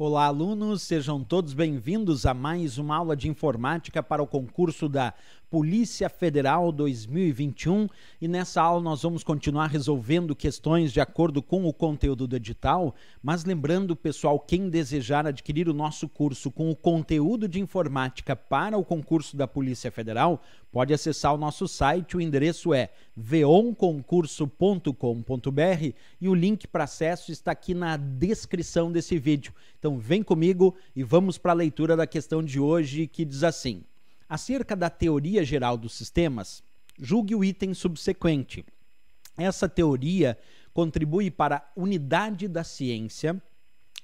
Olá, alunos, sejam todos bem-vindos a mais uma aula de informática para o concurso da Polícia Federal 2021 e nessa aula nós vamos continuar resolvendo questões de acordo com o conteúdo do edital, mas lembrando, pessoal, quem desejar adquirir o nosso curso com o conteúdo de informática para o concurso da Polícia Federal, pode acessar o nosso site, o endereço é veonconcurso.com.br e o link para acesso está aqui na descrição desse vídeo. Então vem comigo e vamos para a leitura da questão de hoje que diz assim: Acerca da teoria geral dos sistemas, julgue o item subsequente. Essa teoria contribui para a unidade da ciência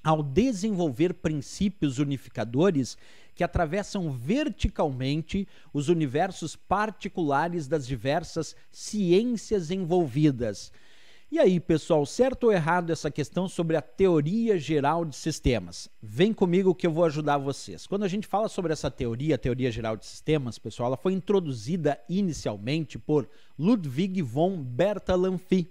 ao desenvolver princípios unificadores que atravessam verticalmente os universos particulares das diversas ciências envolvidas. E aí, pessoal, certo ou errado essa questão sobre a teoria geral de sistemas? Vem comigo que eu vou ajudar vocês. Quando a gente fala sobre essa teoria, a teoria geral de sistemas, pessoal, ela foi introduzida inicialmente por Ludwig von Bertalanffy,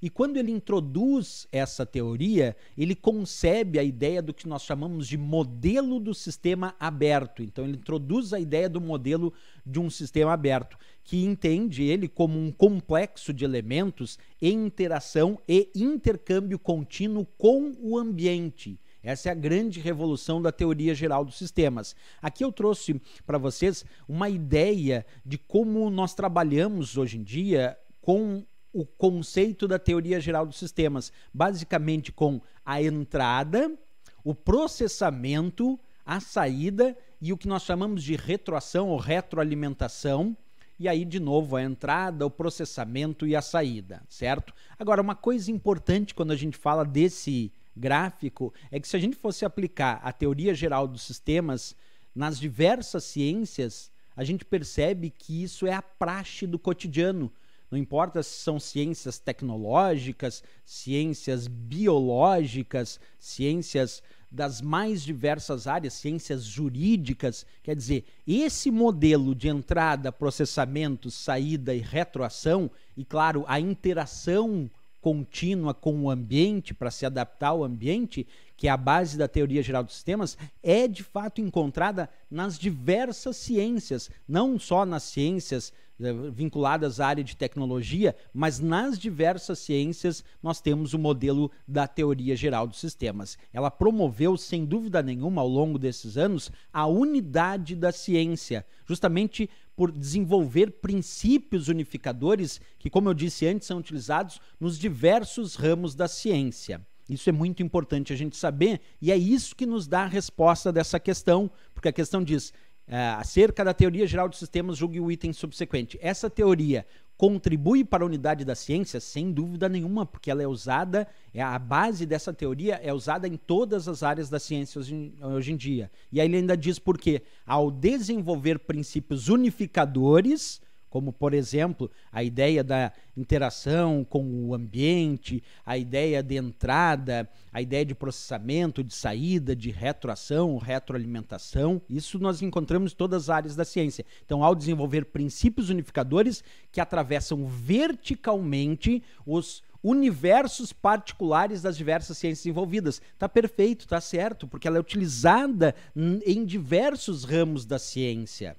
e quando ele introduz essa teoria, ele concebe a ideia do que nós chamamos de modelo do sistema aberto. Então, ele introduz a ideia do modelo de um sistema aberto, que entende ele como um complexo de elementos em interação e intercâmbio contínuo com o ambiente. Essa é a grande revolução da teoria geral dos sistemas. Aqui eu trouxe para vocês uma ideia de como nós trabalhamos hoje em dia com o conceito da teoria geral dos sistemas, basicamente com a entrada, o processamento, a saída e o que nós chamamos de retroação ou retroalimentação. E aí, de novo, a entrada, o processamento e a saída, certo? Agora, uma coisa importante quando a gente fala desse gráfico é que se a gente fosse aplicar a teoria geral dos sistemas nas diversas ciências, a gente percebe que isso é a praxe do cotidiano não importa se são ciências tecnológicas, ciências biológicas, ciências das mais diversas áreas, ciências jurídicas. Quer dizer, esse modelo de entrada, processamento, saída e retroação, e claro, a interação contínua com o ambiente para se adaptar ao ambiente, que é a base da teoria geral dos sistemas, é de fato encontrada nas diversas ciências, não só nas ciências né, vinculadas à área de tecnologia, mas nas diversas ciências nós temos o modelo da teoria geral dos sistemas. Ela promoveu, sem dúvida nenhuma, ao longo desses anos, a unidade da ciência, justamente por desenvolver princípios unificadores que, como eu disse antes, são utilizados nos diversos ramos da ciência. Isso é muito importante a gente saber e é isso que nos dá a resposta dessa questão, porque a questão diz: Uh, acerca da teoria geral de sistemas, julgue o item subsequente. Essa teoria contribui para a unidade da ciência? Sem dúvida nenhuma, porque ela é usada, é a base dessa teoria é usada em todas as áreas da ciência hoje, hoje em dia. E aí ele ainda diz por quê? Ao desenvolver princípios unificadores como por exemplo a ideia da interação com o ambiente, a ideia de entrada, a ideia de processamento, de saída, de retroação, retroalimentação. Isso nós encontramos em todas as áreas da ciência. Então, ao desenvolver princípios unificadores que atravessam verticalmente os universos particulares das diversas ciências envolvidas. Tá perfeito, tá certo, porque ela é utilizada em diversos ramos da ciência.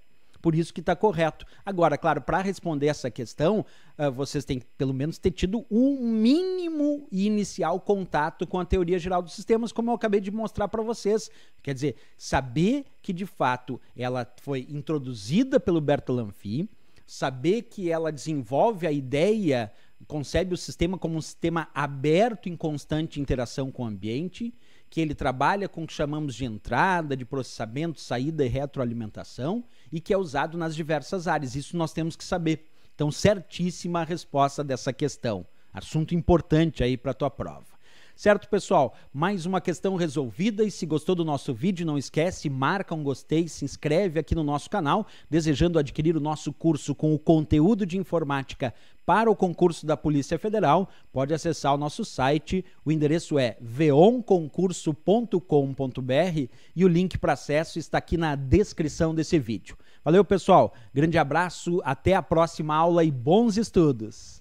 Por isso que está correto. Agora, claro, para responder essa questão, uh, vocês têm que pelo menos ter tido um mínimo inicial contato com a teoria geral dos sistemas, como eu acabei de mostrar para vocês. Quer dizer, saber que de fato ela foi introduzida pelo Bertalanffy, saber que ela desenvolve a ideia concebe o sistema como um sistema aberto em constante interação com o ambiente que ele trabalha com o que chamamos de entrada, de processamento, saída e retroalimentação, e que é usado nas diversas áreas. Isso nós temos que saber. Então, certíssima a resposta dessa questão. Assunto importante aí para a tua prova. Certo, pessoal? Mais uma questão resolvida e se gostou do nosso vídeo, não esquece, marca um gostei, se inscreve aqui no nosso canal, desejando adquirir o nosso curso com o conteúdo de informática para o concurso da Polícia Federal, pode acessar o nosso site. O endereço é veonconcurso.com.br e o link para acesso está aqui na descrição desse vídeo. Valeu, pessoal. Grande abraço, até a próxima aula e bons estudos.